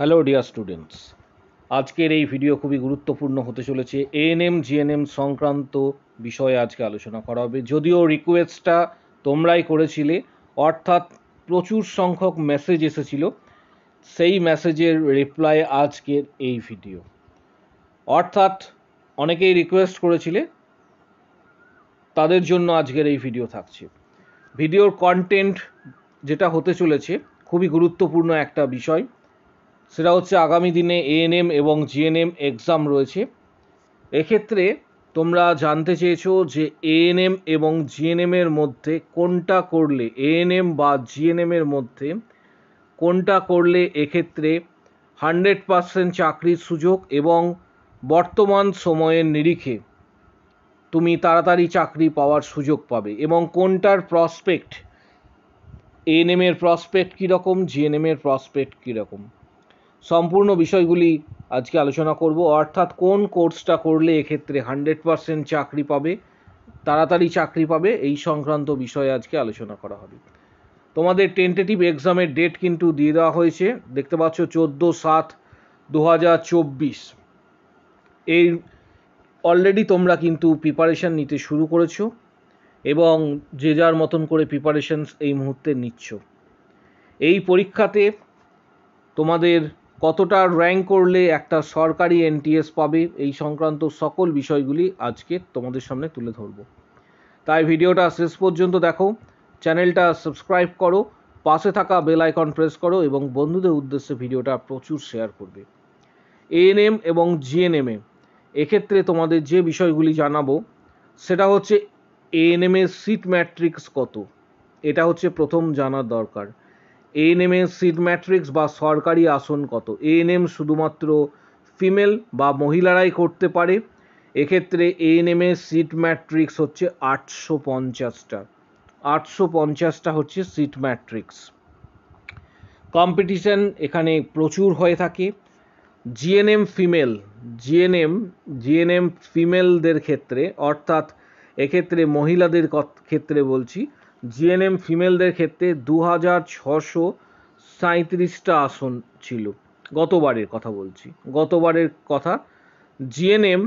hello dear students আজকের এই video খুবই গুরুত্বপূর্ণ হতে চলেছে এএনএম জিএনএম সংক্রান্ত বিষয়ে আজকে আলোচনা করা হবে যদিও রিকোয়েস্টটা তোমরাই করেছিলে অর্থাৎ প্রচুর সংখ্যক মেসেজ এসেছিল সেই মেসেজের রিপ্লাই আজকের এই ভিডিও অর্থাৎ অনেকেই রিকোয়েস্ট করেছিলে তাদের জন্য আজকের এই ভিডিও থাকছে ভিডিওর কন্টেন্ট যেটা হতে চলেছে খুবই গুরুত্বপূর্ণ একটা বিষয় সেটা হচ্ছে আগামী দিনে এএনএম এবং জিএনএম এক্সাম রয়েছে এক্ষেত্রে তোমরা জানতে চেয়েছো যে এএনএম এবং জিএনএমের মধ্যে কোনটা করলে এএনএম বা জিএনএমের মধ্যে কোনটা করলে এক্ষেত্রে হান্ড্রেড পার্সেন্ট চাকরির সুযোগ এবং বর্তমান সময়ের নিরিখে তুমি তাড়াতাড়ি চাকরি পাওয়ার সুযোগ পাবে এবং কোনটার প্রসপেক্ট এএনএমের প্রসপেক্ট কীরকম জিএনএমের প্রসপেক্ট কীরকম সম্পূর্ণ বিষয়গুলি আজকে আলোচনা করব অর্থাৎ কোন কোর্সটা করলে এক্ষেত্রে হান্ড্রেড পারসেন্ট চাকরি পাবে তাড়াতাড়ি চাকরি পাবে এই সংক্রান্ত বিষয়ে আজকে আলোচনা করা হবে তোমাদের টেন্টেটিভ এক্সামের ডেট কিন্তু দিয়ে দেওয়া হয়েছে দেখতে পাচ্ছ চোদ্দো সাত দু হাজার চব্বিশ এই অলরেডি তোমরা কিন্তু প্রিপারেশান নিতে শুরু করেছ এবং যে যার মতন করে প্রিপারেশানস এই মুহূর্তে নিচ্ছ এই পরীক্ষাতে তোমাদের কতটা র্যাঙ্ক করলে একটা সরকারি এনটিএস পাবে এই সংক্রান্ত সকল বিষয়গুলি আজকে তোমাদের সামনে তুলে ধরব তাই ভিডিওটা শেষ পর্যন্ত দেখো চ্যানেলটা সাবস্ক্রাইব করো পাশে থাকা বেল আইকন প্রেস করো এবং বন্ধুদের উদ্দেশ্যে ভিডিওটা প্রচুর শেয়ার করবে এএনএম এবং জিএনএমএ এক্ষেত্রে তোমাদের যে বিষয়গুলি জানাবো সেটা হচ্ছে এএনএমএ সিট ম্যাট্রিক্স কত এটা হচ্ছে প্রথম জানার দরকার এর সিট ম্যাট্রিক্স বা সরকারি আসন কত এএনএম শুধুমাত্র ফিমেল বা মহিলারাই করতে পারে এক্ষেত্রে এএনএমের সিট ম্যাট্রিক্স হচ্ছে আটশো পঞ্চাশটা আটশো পঞ্চাশটা হচ্ছে সিট ম্যাট্রিক্স কম্পিটিশান এখানে প্রচুর হয়ে থাকে জিএনএম ফিমেল জিএনএম জিএনএম ফিমেলদের ক্ষেত্রে অর্থাৎ এক্ষেত্রে মহিলাদের ক্ষেত্রে বলছি জিএনএম ফিমেলদের ক্ষেত্রে দু হাজার ছশো সাঁত্রিশটা আসন ছিল গতবারের কথা বলছি গতবারের কথা জিএনএম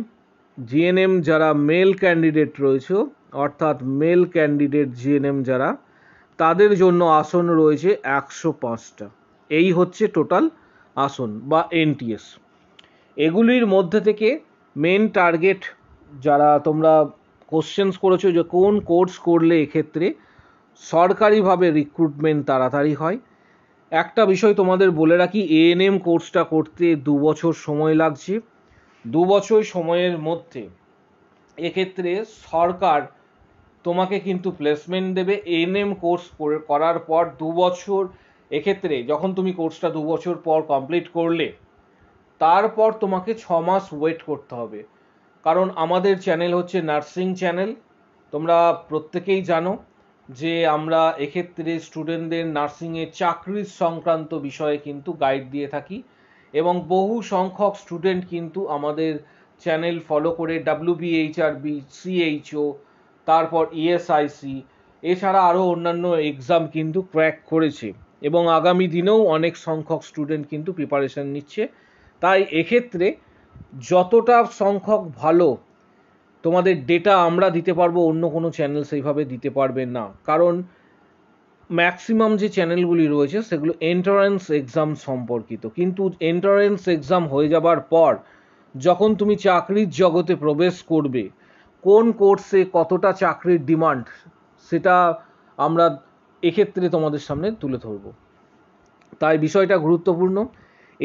জিএনএম যারা মেল ক্যান্ডিডেট রয়েছে অর্থাৎ মেল ক্যান্ডিডেট জিএনএম যারা তাদের জন্য আসন রয়েছে একশো পাঁচটা এই হচ্ছে টোটাল আসন বা এনটিএস এগুলির মধ্যে থেকে মেন টার্গেট যারা তোমরা কোশ্চেন্স করেছো যে কোন কোর্স করলে এক্ষেত্রে সরকারিভাবে রিক্রুটমেন্ট তাড়াতাড়ি হয় একটা বিষয় তোমাদের বলে রাখি এএনএম কোর্সটা করতে দু বছর সময় লাগছে দু বছর সময়ের মধ্যে এক্ষেত্রে সরকার তোমাকে কিন্তু প্লেসমেন্ট দেবে এএনএম কোর্স করার পর দু বছর এক্ষেত্রে যখন তুমি কোর্সটা দু বছর পর কমপ্লিট করলে তারপর তোমাকে ছ মাস ওয়েট করতে হবে কারণ আমাদের চ্যানেল হচ্ছে নার্সিং চ্যানেল তোমরা প্রত্যেকেই জানো যে আমরা এক্ষেত্রে স্টুডেন্টদের নার্সিংয়ে চাকরির সংক্রান্ত বিষয়ে কিন্তু গাইড দিয়ে থাকি এবং বহু সংখ্যক স্টুডেন্ট কিন্তু আমাদের চ্যানেল ফলো করে ডাব্লিউবিএইচআরবি সিএইচও তারপর ইএসআইসি e এছাড়া আরও অন্যান্য এক্সাম কিন্তু ক্র্যাক করেছে এবং আগামী দিনেও অনেক সংখ্যক স্টুডেন্ট কিন্তু প্রিপারেশান নিচ্ছে তাই এক্ষেত্রে যতটা সংখ্যক ভালো তোমাদের ডেটা আমরা দিতে পারবো অন্য কোনো চ্যানেল সেইভাবে দিতে পারবে না কারণ ম্যাক্সিমাম যে চ্যানেলগুলি রয়েছে সেগুলো এন্ট্রান্স এক্সাম সম্পর্কিত কিন্তু এন্ট্রান্স এক্সাম হয়ে যাবার পর যখন তুমি চাকরির জগতে প্রবেশ করবে কোন কোর্সে কতটা চাকরির ডিমান্ড সেটা আমরা এক্ষেত্রে তোমাদের সামনে তুলে ধরব তাই বিষয়টা গুরুত্বপূর্ণ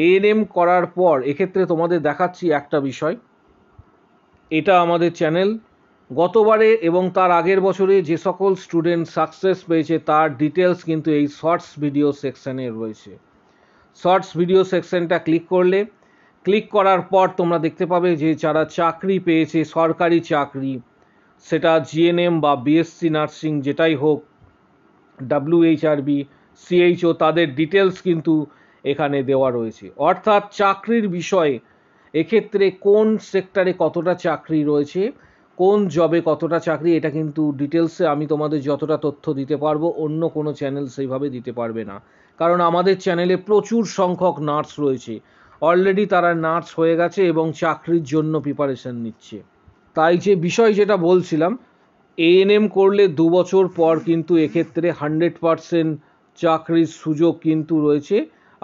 এএনএম করার পর এক্ষেত্রে তোমাদের দেখাচ্ছি একটা বিষয় এটা আমাদের চ্যানেল গতবারে এবং তার আগের বছরে যে সকল স্টুডেন্ট সাকসেস পেয়েছে তার ডিটেলস কিন্তু এই শর্টস ভিডিও সেকশানে রয়েছে শর্টস ভিডিও সেকশনটা ক্লিক করলে ক্লিক করার পর তোমরা দেখতে পাবে যে যারা চাকরি পেয়েছে সরকারি চাকরি সেটা জিএনএম বা বিএসসি নার্সিং যেটাই হোক ডাব্লিউএইচআরবি সিএইচও তাদের ডিটেলস কিন্তু এখানে দেওয়া রয়েছে অর্থাৎ চাকরির বিষয়ে এক্ষেত্রে কোন সেক্টরে কতটা চাকরি রয়েছে কোন জবে কতটা চাকরি এটা কিন্তু ডিটেলসে আমি তোমাদের যতটা তথ্য দিতে পারবো অন্য কোনো চ্যানেল সেইভাবে দিতে পারবে না কারণ আমাদের চ্যানেলে প্রচুর সংখ্যক নার্স রয়েছে অলরেডি তারা নার্স হয়ে গেছে এবং চাকরির জন্য প্রিপারেশান নিচ্ছে তাই যে বিষয় যেটা বলছিলাম এএনএম করলে দু বছর পর কিন্তু এক্ষেত্রে হান্ড্রেড পারসেন্ট চাকরির সুযোগ কিন্তু রয়েছে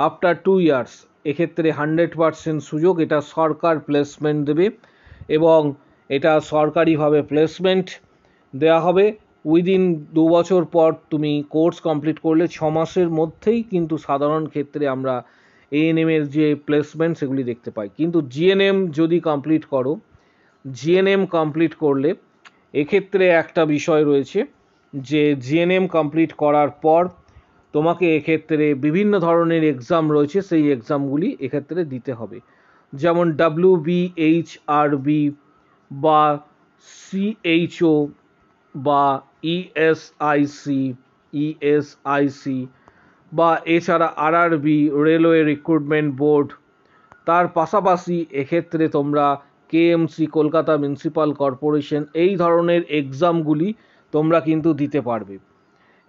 আফটার টু ইয়ার্স এক্ষেত্রে হান্ড্রেড পারসেন্ট সুযোগ এটা সরকার প্লেসমেন্ট দেবে এবং এটা সরকারিভাবে প্লেসমেন্ট দেয়া হবে উইদিন দু বছর পর তুমি কোর্স কমপ্লিট করলে ছ মাসের মধ্যেই কিন্তু সাধারণ ক্ষেত্রে আমরা এএনএমের যে প্লেসমেন্ট সেগুলি দেখতে পাই কিন্তু জিএনএম যদি কমপ্লিট করো জিএনএম কমপ্লিট করলে এক্ষেত্রে একটা বিষয় রয়েছে যে জিএনএম কমপ্লিট করার পর তোমাকে এক্ষেত্রে বিভিন্ন ধরনের এক্সাম রয়েছে সেই এক্সামগুলি এক্ষেত্রে দিতে হবে যেমন W B H R B বা সিএইচও বা ইএসআইসি e ইএসআইসি e বা এছাড়া আরআরবি রেলওয়ে রিক্রুটমেন্ট বোর্ড তার পাশাপাশি এক্ষেত্রে তোমরা কেএমসি কলকাতা মিউনিসিপাল কর্পোরেশন এই ধরনের এক্সামগুলি তোমরা কিন্তু দিতে পারবে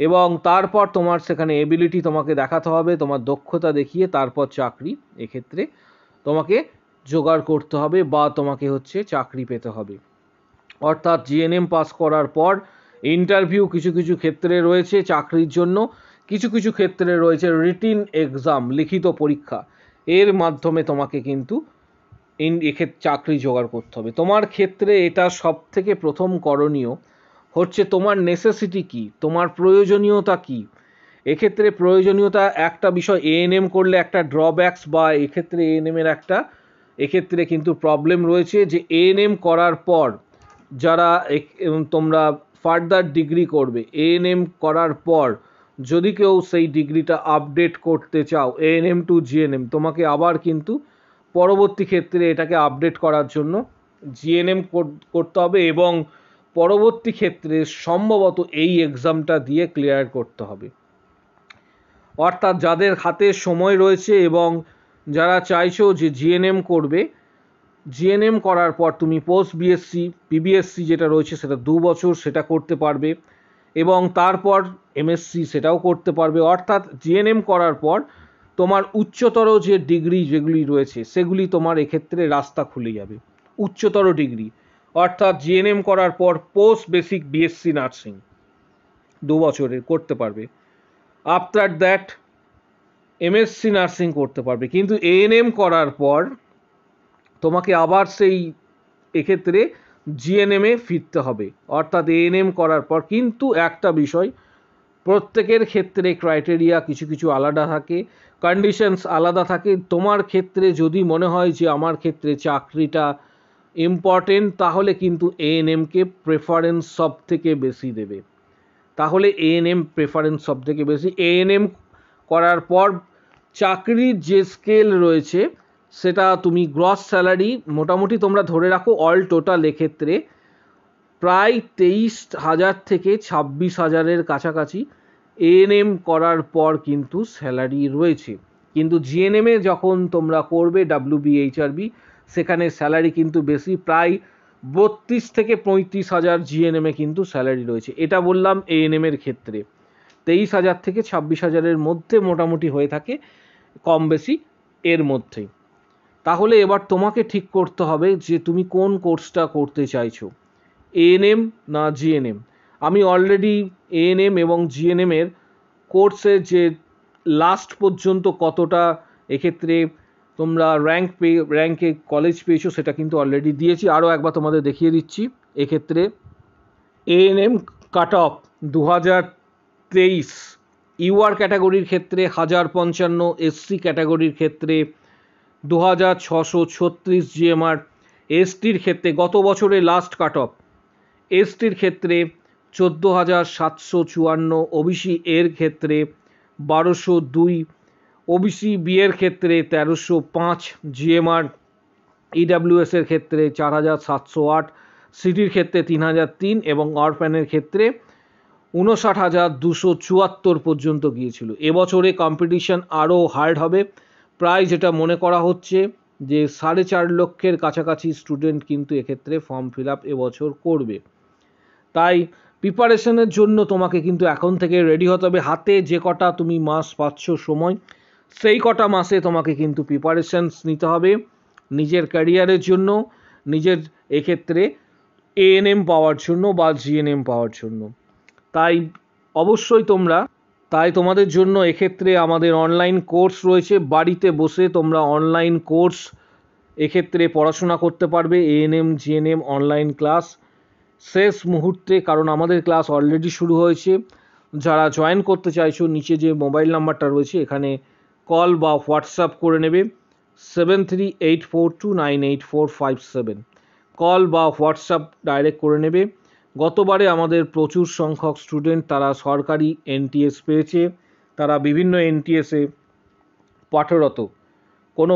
এবং তারপর তোমার সেখানে এবিলিটি তোমাকে দেখাতে হবে তোমার দক্ষতা দেখিয়ে তারপর চাকরি এক্ষেত্রে তোমাকে জোগাড় করতে হবে বা তোমাকে হচ্ছে চাকরি পেতে হবে অর্থাৎ জিএনএম পাস করার পর ইন্টারভিউ কিছু কিছু ক্ষেত্রে রয়েছে চাকরির জন্য কিছু কিছু ক্ষেত্রে রয়েছে রিটিন এক্সাম লিখিত পরীক্ষা এর মাধ্যমে তোমাকে কিন্তু এক্ষেত্রে চাকরি জোগাড় করতে হবে তোমার ক্ষেত্রে এটা সব থেকে প্রথম করণীয় হচ্ছে তোমার নেসেসিটি কি তোমার প্রয়োজনীয়তা কি এক্ষেত্রে প্রয়োজনীয়তা একটা বিষয় এএনএম করলে একটা ড্রব্যাকস বা এক্ষেত্রে এএনএমের একটা এক্ষেত্রে কিন্তু প্রবলেম রয়েছে যে এএনএম করার পর যারা তোমরা ফার্দার ডিগ্রি করবে এএনএম করার পর যদি কেউ সেই ডিগ্রিটা আপডেট করতে চাও এএনএম টু জিএনএম তোমাকে আবার কিন্তু পরবর্তী ক্ষেত্রে এটাকে আপডেট করার জন্য জিএনএম করতে হবে এবং পরবর্তী ক্ষেত্রে সম্ভবত এই এক্সামটা দিয়ে ক্লিয়ার করতে হবে অর্থাৎ যাদের হাতে সময় রয়েছে এবং যারা চাইছো যে জিএনএম করবে জিএনএম করার পর তুমি পোস্ট বিএসসি পিবিএসসি যেটা রয়েছে সেটা দু বছর সেটা করতে পারবে এবং তারপর এমএসসি সেটাও করতে পারবে অর্থাৎ জিএনএম করার পর তোমার উচ্চতর যে ডিগ্রি যেগুলি রয়েছে সেগুলি তোমার এক্ষেত্রে রাস্তা খুলে যাবে উচ্চতর ডিগ্রি অর্থাৎ জিএনএম করার পর পোস্ট বেসিক বিএসসি নার্সিং দু বছরের করতে পারবে আফটার দ্যাট এমএসসি নার্সিং করতে পারবে কিন্তু এএনএম করার পর তোমাকে আবার সেই এক্ষেত্রে জিএনএমে ফিরতে হবে অর্থাৎ এএনএম করার পর কিন্তু একটা বিষয় প্রত্যেকের ক্ষেত্রে ক্রাইটেরিয়া কিছু কিছু আলাদা থাকে কন্ডিশনস আলাদা থাকে তোমার ক্ষেত্রে যদি মনে হয় যে আমার ক্ষেত্রে চাকরিটা ইম্পর্টেন্ট তাহলে কিন্তু এএনএমকে প্রেফারেন্স সব থেকে বেশি দেবে তাহলে এএনএম প্রেফারেন্স সব থেকে বেশি এএনএম করার পর চাকরির যে স্কেল রয়েছে সেটা তুমি গ্রস স্যালারি মোটামুটি তোমরা ধরে রাখো অল টোটাল এক্ষেত্রে প্রায় তেইশ হাজার থেকে ছাব্বিশ হাজারের কাছাকাছি এএনএম করার পর কিন্তু স্যালারি রয়েছে কিন্তু জিএনএমে যখন তোমরা করবে ডাব্লিউ বি সেখানে স্যালারি কিন্তু বেশি প্রায় বত্রিশ থেকে পঁয়ত্রিশ হাজার জিএনএমে কিন্তু স্যালারি রয়েছে এটা বললাম এএনএমের ক্ষেত্রে তেইশ হাজার থেকে ছাব্বিশ হাজারের মধ্যে মোটামুটি হয়ে থাকে কম বেশি এর মধ্যেই তাহলে এবার তোমাকে ঠিক করতে হবে যে তুমি কোন কোর্সটা করতে চাইছো এএনএম না জিএনএম আমি অলরেডি এএনএম এবং জিএনএমের কোর্সের যে লাস্ট পর্যন্ত কতটা এক্ষেত্রে তোমরা র্যাঙ্ক পেয়ে র্যাঙ্কে কলেজ পেয়েছো সেটা কিন্তু অলরেডি দিয়েছি আরও একবার তোমাদের দেখিয়ে দিচ্ছি এক্ষেত্রে এএনএম কাট অফ দু হাজার তেইশ ইউআর e ক্যাটাগরির ক্ষেত্রে হাজার পঞ্চান্ন এসসি ক্যাটাগরির ক্ষেত্রে দু হাজার ছশো ছত্রিশ জিএমআর এসটির ক্ষেত্রে গত বছরে লাস্ট কাট অফ এসটির ক্ষেত্রে চোদ্দো হাজার সাতশো চুয়ান্ন ওবিসি এর ক্ষেত্রে বারোশো দুই ওবিসি বিয়ের ক্ষেত্রে তেরোশো পাঁচ জিএমআর e ইডাব্লিউএসের ক্ষেত্রে চার হাজার সাতশো আট সিটির ক্ষেত্রে তিন হাজার তিন এবং অরফ্যানের ক্ষেত্রে উনষাট হাজার দুশো চুয়াত্তর পর্যন্ত গিয়েছিল এবছরে কম্পিটিশন আরও হার্ড হবে প্রায় যেটা মনে করা হচ্ছে যে সাড়ে চার লক্ষের কাছাকাছি স্টুডেন্ট কিন্তু এক্ষেত্রে ফর্ম ফিল আপ এবছর করবে তাই প্রিপারেশনের জন্য তোমাকে কিন্তু এখন থেকে রেডি হতে হবে হাতে যে কটা তুমি মাস পাচ্ছ সময় সেই কটা মাসে তোমাকে কিন্তু প্রিপারেশানস নিতে হবে নিজের ক্যারিয়ারের জন্য নিজের এক্ষেত্রে এএনএম পাওয়ার জন্য বা জিএনএম পাওয়ার জন্য তাই অবশ্যই তোমরা তাই তোমাদের জন্য এক্ষেত্রে আমাদের অনলাইন কোর্স রয়েছে বাড়িতে বসে তোমরা অনলাইন কোর্স এক্ষেত্রে পড়াশোনা করতে পারবে এএনএম জিএনএম অনলাইন ক্লাস শেষ মুহূর্তে কারণ আমাদের ক্লাস অলরেডি শুরু হয়েছে যারা জয়েন করতে চাইছো নিচে যে মোবাইল নাম্বারটা রয়েছে এখানে কল বা হোয়াটসঅ্যাপ করে নেবে seven three eight four two nine eight four five seven call বা হোয়াটসঅ্যাপ ডাইরেক্ট করে নেবে গতবারে আমাদের প্রচুর সংখ্যক স্টুডেন্ট তারা সরকারি এনটিএস পেয়েছে তারা বিভিন্ন এনটিএসে পাঠরত কোনো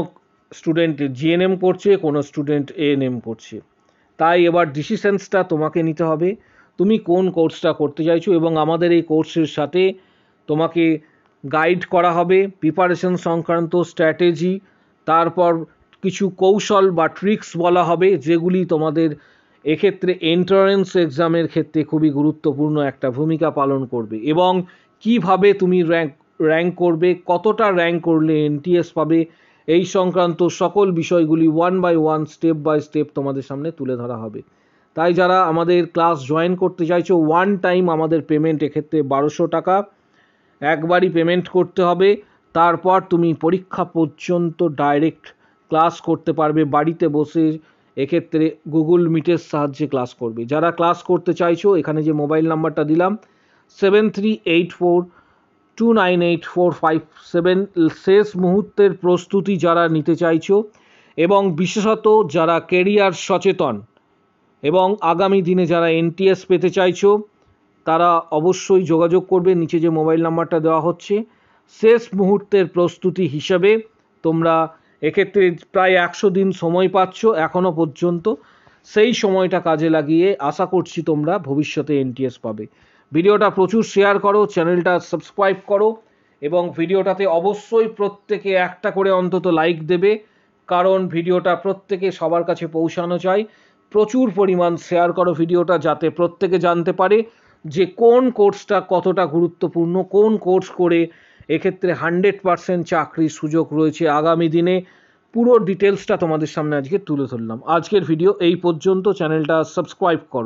স্টুডেন্ট জিএনএম করছে কোনো স্টুডেন্ট এএনএম করছে তাই এবার ডিসিশনসটা তোমাকে নিতে হবে তুমি কোন কোর্সটা করতে চাইছো এবং আমাদের এই কোর্সের সাথে তোমাকে গাইড করা হবে প্রিপারেশন সংক্রান্ত স্ট্র্যাটেজি তারপর কিছু কৌশল বা ট্রিক্স বলা হবে যেগুলি তোমাদের এক্ষেত্রে এন্ট্রান্স এক্সামের ক্ষেত্রে খুবই গুরুত্বপূর্ণ একটা ভূমিকা পালন করবে এবং কিভাবে তুমি র্যাঙ্ক র্যাঙ্ক করবে কতটা র্যাঙ্ক করলে এনটিএস পাবে এই সংক্রান্ত সকল বিষয়গুলি one by one step by step তোমাদের সামনে তুলে ধরা হবে তাই যারা আমাদের ক্লাস জয়েন করতে চাইছো ওয়ান টাইম আমাদের পেমেন্ট এক্ষেত্রে বারোশো টাকা একবারই পেমেন্ট করতে হবে তারপর তুমি পরীক্ষা পর্যন্ত ডাইরেক্ট ক্লাস করতে পারবে বাড়িতে বসে এক্ষেত্রে গুগল মিটের সাহায্যে ক্লাস করবে যারা ক্লাস করতে চাইছো এখানে যে মোবাইল নাম্বারটা দিলাম seven three eight four two nine eight four five seven শেষ মুহূর্তের প্রস্তুতি যারা নিতে চাইছো এবং বিশেষত যারা কেরিয়ার সচেতন এবং আগামী দিনে যারা এনটিএস পেতে চাইছো তারা অবশ্যই যোগাযোগ করবে নিচে যে মোবাইল নাম্বারটা দেওয়া হচ্ছে শেষ মুহূর্তের প্রস্তুতি হিসাবে তোমরা এক্ষেত্রে প্রায় একশো দিন সময় পাচ্ছ এখনও পর্যন্ত সেই সময়টা কাজে লাগিয়ে আশা করছি তোমরা ভবিষ্যতে এনটিএস পাবে ভিডিওটা প্রচুর শেয়ার করো চ্যানেলটা সাবস্ক্রাইব করো এবং ভিডিওটাতে অবশ্যই প্রত্যেকে একটা করে অন্তত লাইক দেবে কারণ ভিডিওটা প্রত্যেকে সবার কাছে পৌঁছানো চাই প্রচুর পরিমাণ শেয়ার করো ভিডিওটা যাতে প্রত্যেকে জানতে পারে যে কোন কোর্সটা কতটা গুরুত্বপূর্ণ কোন কোর্স করে এক্ষেত্রে হান্ড্রেড পারসেন্ট চাকরির সুযোগ রয়েছে আগামী দিনে পুরো ডিটেলসটা তোমাদের সামনে আজকে তুলে ধরলাম আজকের ভিডিও এই পর্যন্ত চ্যানেলটা সাবস্ক্রাইব করো